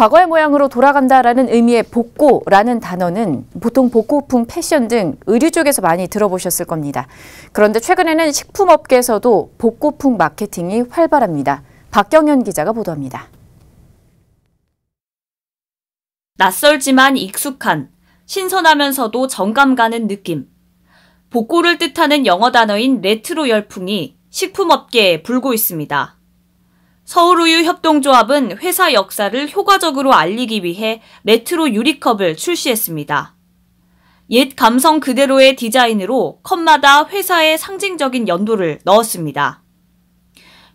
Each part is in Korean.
과거의 모양으로 돌아간다라는 의미의 복고라는 단어는 보통 복고품 패션 등 의류 쪽에서 많이 들어보셨을 겁니다. 그런데 최근에는 식품업계에서도 복고품 마케팅이 활발합니다. 박경현 기자가 보도합니다. 낯설지만 익숙한, 신선하면서도 정감 가는 느낌. 복고를 뜻하는 영어 단어인 레트로 열풍이 식품업계에 불고 있습니다. 서울우유협동조합은 회사 역사를 효과적으로 알리기 위해 레트로 유리컵을 출시했습니다. 옛 감성 그대로의 디자인으로 컵마다 회사의 상징적인 연도를 넣었습니다.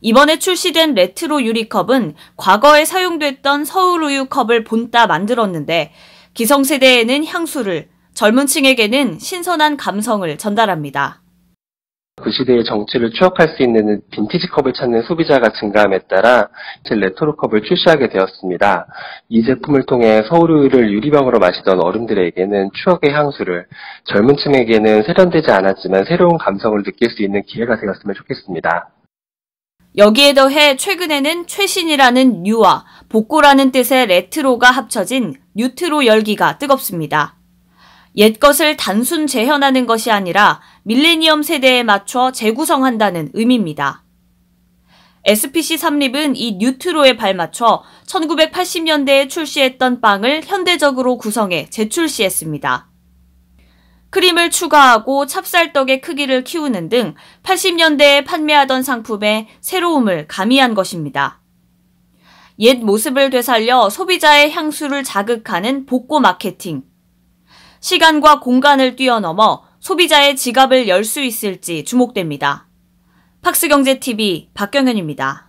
이번에 출시된 레트로 유리컵은 과거에 사용됐던 서울우유컵을 본따 만들었는데 기성세대에는 향수를, 젊은 층에게는 신선한 감성을 전달합니다. 그 시대의 정취를 추억할 수 있는 빈티지 컵을 찾는 소비자가 증가함에 따라 레토로 컵을 출시하게 되었습니다. 이 제품을 통해 서울우유를 유리병으로 마시던 어른들에게는 추억의 향수를, 젊은 층에게는 세련되지 않았지만 새로운 감성을 느낄 수 있는 기회가 되었으면 좋겠습니다. 여기에 더해 최근에는 최신이라는 뉴와 복고라는 뜻의 레트로가 합쳐진 뉴트로 열기가 뜨겁습니다. 옛것을 단순 재현하는 것이 아니라 밀레니엄 세대에 맞춰 재구성한다는 의미입니다. SPC 삼립은이 뉴트로에 발맞춰 1980년대에 출시했던 빵을 현대적으로 구성해 재출시했습니다. 크림을 추가하고 찹쌀떡의 크기를 키우는 등 80년대에 판매하던 상품의 새로움을 가미한 것입니다. 옛 모습을 되살려 소비자의 향수를 자극하는 복고 마케팅, 시간과 공간을 뛰어넘어 소비자의 지갑을 열 수 있을지 주목됩니다. 팍스경제TV 박경현입니다.